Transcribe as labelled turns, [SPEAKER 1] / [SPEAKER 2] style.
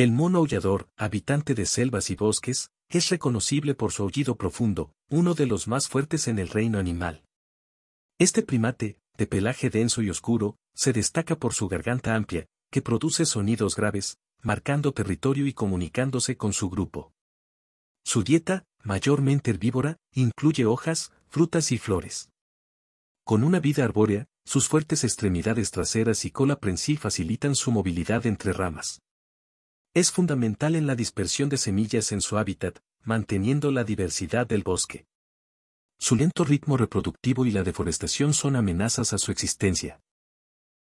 [SPEAKER 1] El mono aullador, habitante de selvas y bosques, es reconocible por su aullido profundo, uno de los más fuertes en el reino animal. Este primate, de pelaje denso y oscuro, se destaca por su garganta amplia, que produce sonidos graves, marcando territorio y comunicándose con su grupo. Su dieta, mayormente herbívora, incluye hojas, frutas y flores. Con una vida arbórea, sus fuertes extremidades traseras y cola prensil facilitan su movilidad entre ramas. Es fundamental en la dispersión de semillas en su hábitat, manteniendo la diversidad del bosque. Su lento ritmo reproductivo y la deforestación son amenazas a su existencia.